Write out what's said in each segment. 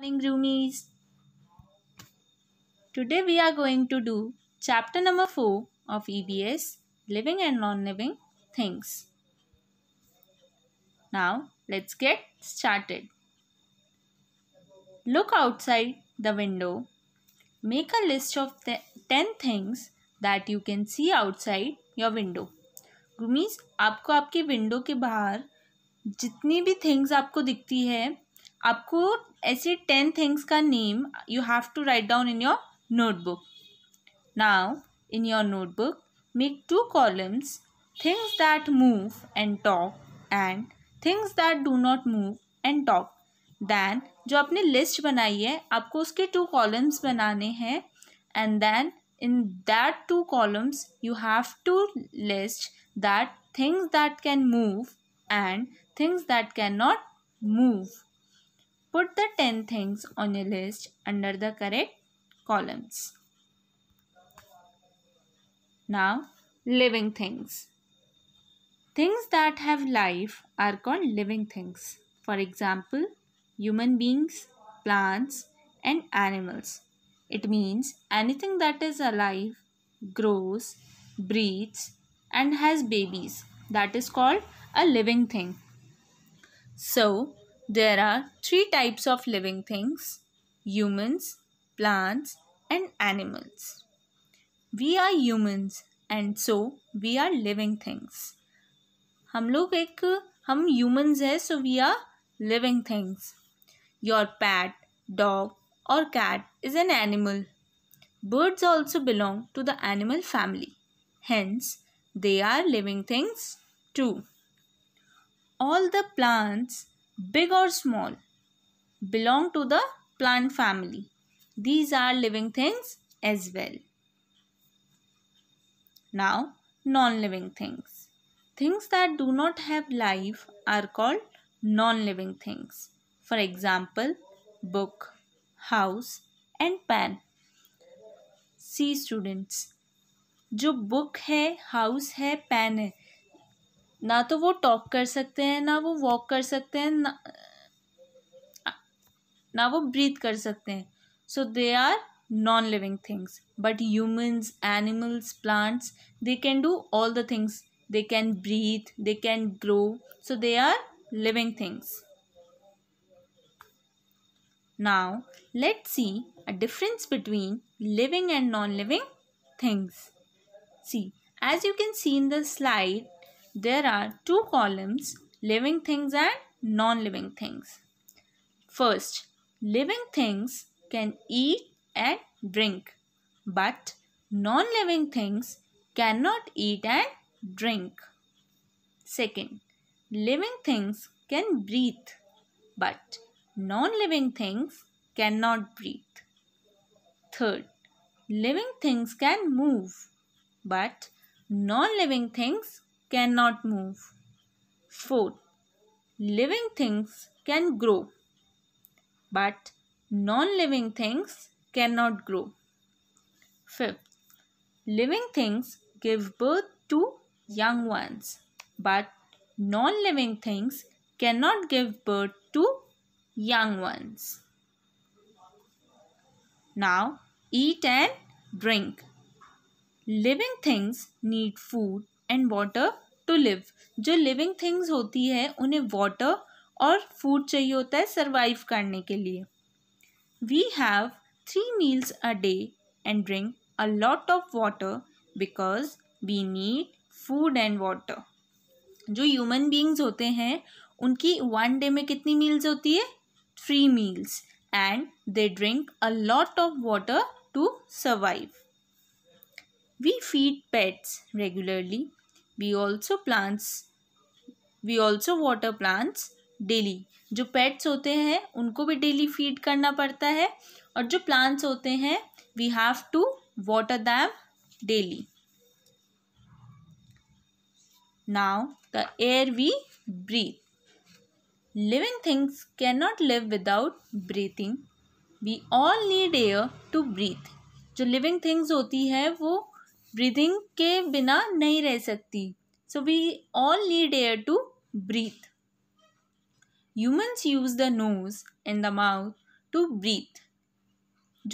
morning roomies today we are going to do chapter number 4 of ebs living and non living things now let's get started look outside the window make a list of the 10 things that you can see outside your window roomies aapko aapke window ke bahar jitni bhi things aapko dikhti hai आपको ऐसी ten things का name you have to write down in your notebook now in your notebook make two columns things that move and talk and things that do not move and talk then जो आपने list बनाई है आपको उसके to columns बनाने हैं and then in that two columns you have to list that things that can move and things that can not move Put the 10 things on your list under the correct columns. Now, living things. Things that have life are called living things. For example, human beings, plants, and animals. It means anything that is alive, grows, breathes, and has babies. That is called a living thing. So, there are three types of living things humans, plants, and animals. We are humans and so we are living things. हम लोग एक हम humans हैं so we are living things. Your pet, dog or cat is an animal. Birds also belong to the animal family. Hence, they are living things too. All the plants big or small, belong to the plant family. These are living things as well. Now, non-living things. Things that do not have life are called non-living things. For example, book, house and pen. See students, जो book है, house है, pen है, ना तो वो talk कर सकते हैं ना वो वॉक कर सकते हैं ना ना वो ब्रीथ कर सकते हैं so they are non living things but humans animals plants they can do all the things they can breathe they can grow so they are living things now let see a difference between living and non living things see as you can see in the slide there are two columns living things and non living things. First, living things can eat and drink, but non living things cannot eat and drink. Second, living things can breathe, but non living things cannot breathe. Third, living things can move, but non living things cannot move. 4. Living things can grow, but non living things cannot grow. 5. Living things give birth to young ones, but non living things cannot give birth to young ones. Now, eat and drink. Living things need food and water to live जो living things होती है उन्हें water और food चाहिए होता है survive करने के लिए we have three meals a day and drink a lot of water because we need food and water जो ह्यूमन बींग्स होते हैं उनकी वन डे में कितनी मील्स होती है three meals and they drink a lot of water to survive we feed pets regularly we also plants we also water plants daily जो pets होते हैं उनको भी डेली फीड करना पड़ता है और जो प्लांट्स होते हैं we have to water them daily now the air we breathe living things can not live without breathing we all need air to breathe जो लिविंग थिंग्स होती है वो ब्रीदिंग के बिना नहीं रह सकती so we all need air to breathe humans use the nose and the mouth to breathe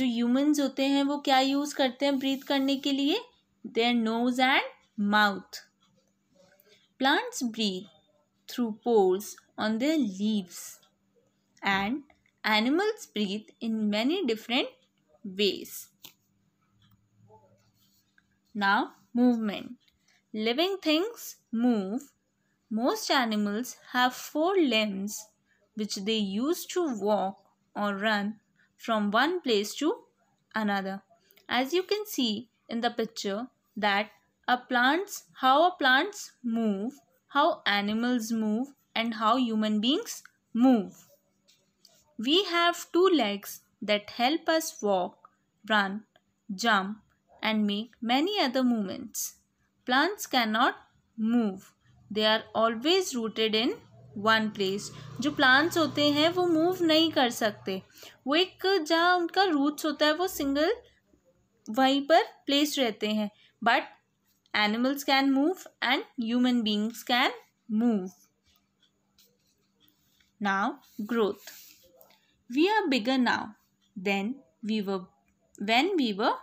जो ह्यूमन्स होते हैं वो क्या यूज़ करते हैं ब्रीथ करने के लिए their nose and mouth plants breathe through pores on the leaves and animals breathe in many different ways Now, movement. Living things move. Most animals have four limbs which they use to walk or run from one place to another. As you can see in the picture that a plants how a plants move, how animals move and how human beings move. We have two legs that help us walk, run, jump and make many other movements. Plants cannot move. They are always rooted in one place जो plants होते हैं वो move नहीं कर सकते वो एक जहाँ उनका रूट्स होता है वो सिंगल वहीं पर प्लेस रहते हैं but animals can move and human beings can move now growth we are bigger now than we were when we were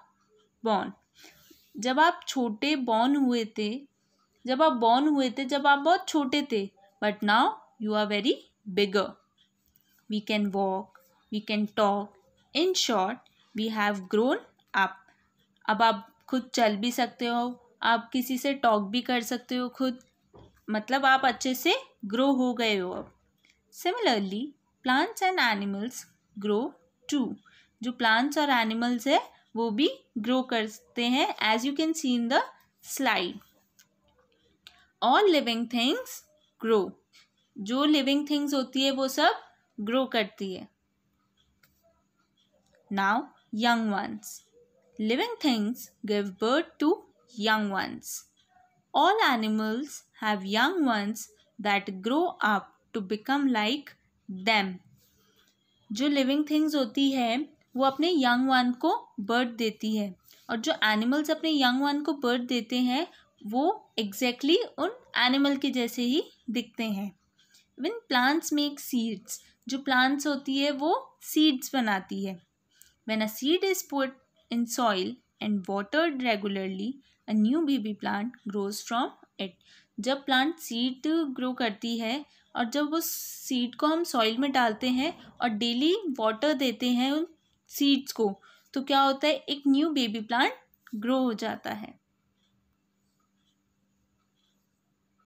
born जब आप छोटे बॉर्न हुए थे जब आप बॉर्न हुए थे जब आप बहुत छोटे थे but now you are very bigger we can walk we can talk in short we have grown up अब आप खुद चल भी सकते हो आप किसी से टॉक भी कर सकते हो खुद मतलब आप अच्छे से ग्रो हो गए हो अब similarly plants and animals grow too जो प्लांट्स और एनिमल्स है वो भी ग्रो करते हैं as you can see in the slide all living things grow जो लिविंग थिंग्स होती है वो सब ग्रो करती है now young ones living things give birth to young ones all animals have young ones that grow up to become like them जो living things होती है वो अपने यंग वन को बर्थ देती है और जो एनिमल्स अपने यंग वन को बर्थ देते हैं वो एग्जैक्टली exactly उन एनिमल के जैसे ही दिखते हैं इवन प्लांट्स मेक सीड्स जो प्लांट्स होती है वो सीड्स बनाती है when a seed is put in soil and watered regularly a new baby plant grows from it जब प्लांट सीड ग्रो करती है और जब उस सीड को हम सॉइल में डालते हैं और डेली वाटर देते हैं उन सीड्स को तो क्या होता है एक न्यू बेबी प्लांट ग्रो हो जाता है